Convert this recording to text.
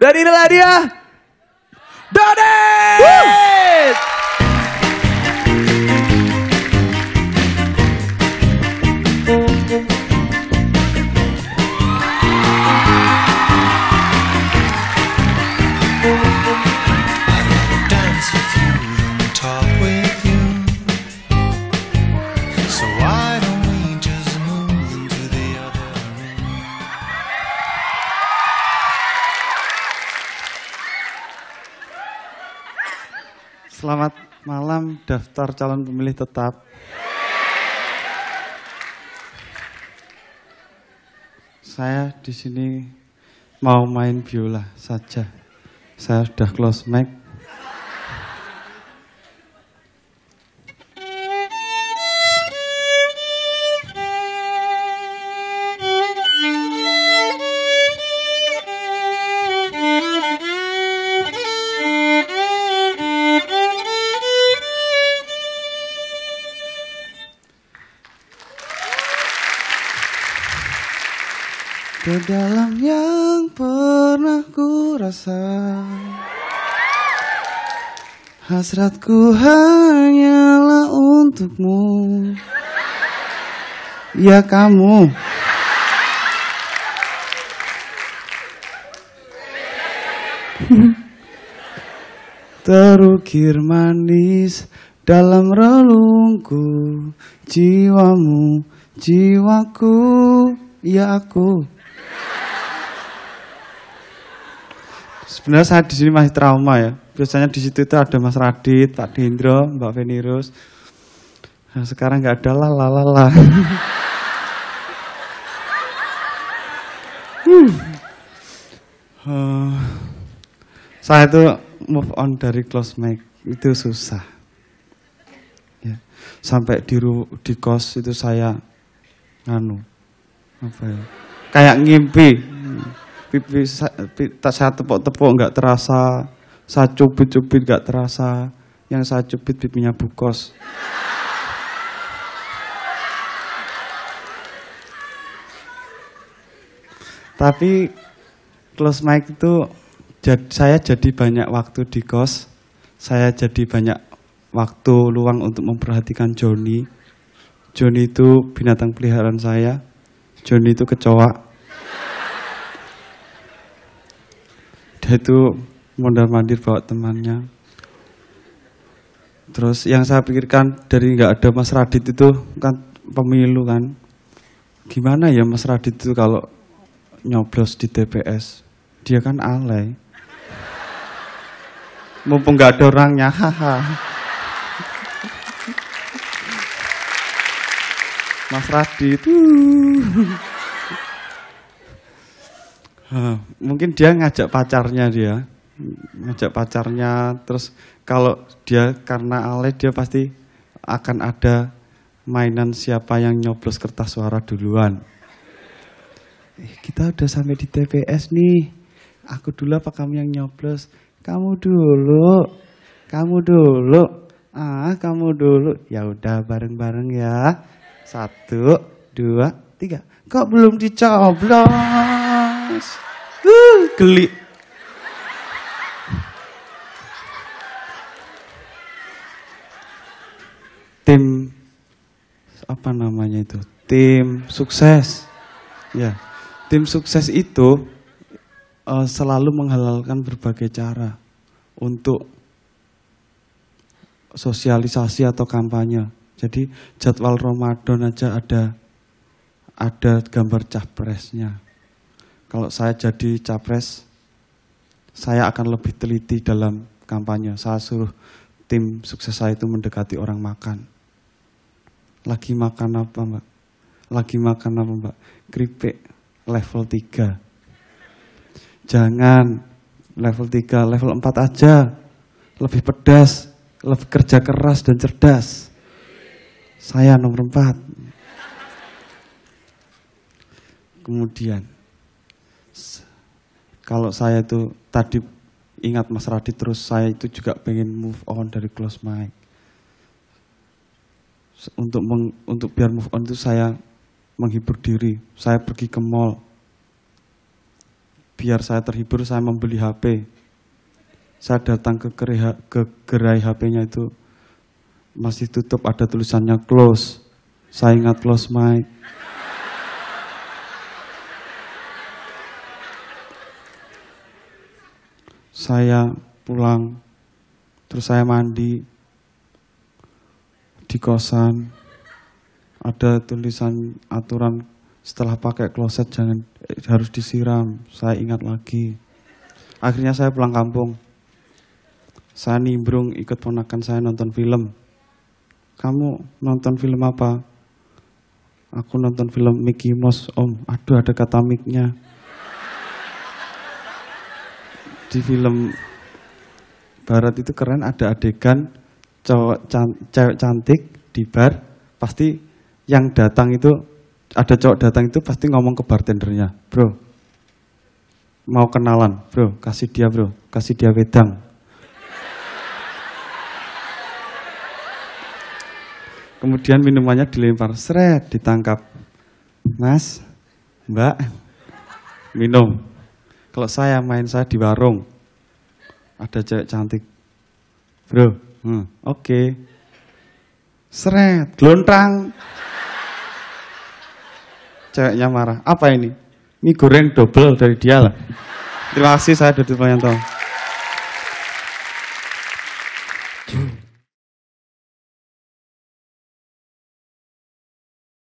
Dan inilah dia. Donate! Selamat malam daftar calon pemilih tetap. Saya di sini mau main biola saja. Saya sudah close mic. Sedalam yang pernah ku rasa Hasratku hanyalah untukmu Ya kamu Terukir manis dalam relungku Jiwamu, jiwaku, ya aku Sebenarnya saya di sini masih trauma ya. Biasanya di situ itu ada Mas Radit, Pak Dendro, Mbak Venirus. Nah, sekarang nggak ada lah, lah, lah, lah. Eh, saya itu move on dari close mic itu susah. Ya. Sampai di ru, di kos itu saya nganu apa ya? Kayak ngimpi. Hmm pipi, tak saya tepuk tepok nggak terasa, saya cubit-cubit nggak terasa, yang saya cubit pipinya bukos. Tapi close mic itu jad, saya jadi banyak waktu di kos, saya jadi banyak waktu luang untuk memperhatikan Joni. Joni itu binatang peliharaan saya. Joni itu kecoa. itu mondar mandir bawa temannya. Terus yang saya pikirkan dari nggak ada Mas Radit itu kan pemilu kan. Gimana ya Mas Radit itu kalau nyoblos di TPS? Dia kan alay. Mumpung nggak ada orangnya, haha. Mas Radit. Uh mungkin dia ngajak pacarnya dia, ngajak pacarnya. Terus kalau dia karena Ale dia pasti akan ada mainan siapa yang nyoblos kertas suara duluan. Eh, kita udah sampai di TPS nih. Aku dulu apa kamu yang nyoblos? Kamu dulu, kamu dulu, ah kamu dulu. Ya udah bareng-bareng ya. Satu, dua, tiga. Kok belum dicoblos? nangis. geli. Tim apa namanya itu? Tim sukses. Ya. Tim sukses itu uh, selalu menghalalkan berbagai cara untuk sosialisasi atau kampanye. Jadi jadwal Ramadan aja ada ada gambar capresnya kalau saya jadi capres, saya akan lebih teliti dalam kampanye. Saya suruh tim sukses saya itu mendekati orang makan. Lagi makan apa mbak? Lagi makan apa mbak? Keripik level 3. Jangan level 3, level 4 aja. Lebih pedas, lebih kerja keras dan cerdas. Saya nomor 4. Kemudian, kalau saya itu tadi ingat Mas Radit terus saya itu juga pengen move on dari close mic. Untuk meng, untuk biar move on itu saya menghibur diri. Saya pergi ke mall. Biar saya terhibur saya membeli HP. Saya datang ke gerai, ke gerai HP-nya itu masih tutup ada tulisannya close. Saya ingat close mic. saya pulang, terus saya mandi di kosan. Ada tulisan aturan setelah pakai kloset jangan eh, harus disiram. Saya ingat lagi. Akhirnya saya pulang kampung. Saya nimbrung ikut ponakan saya nonton film. Kamu nonton film apa? Aku nonton film Mickey Mouse, Om. Aduh, ada kata mic di film barat itu keren ada adegan cowok can, cewek cantik di bar pasti yang datang itu ada cowok datang itu pasti ngomong ke bartendernya bro mau kenalan bro kasih dia bro kasih dia wedang kemudian minumannya dilempar seret ditangkap mas mbak minum kalau saya main saya di warung, ada cewek cantik. Bro, hmm, oke. Okay. Seret, glontang. Ceweknya marah. Apa ini? ini goreng double dari dia lah. Terima kasih saya Dodi Yanto.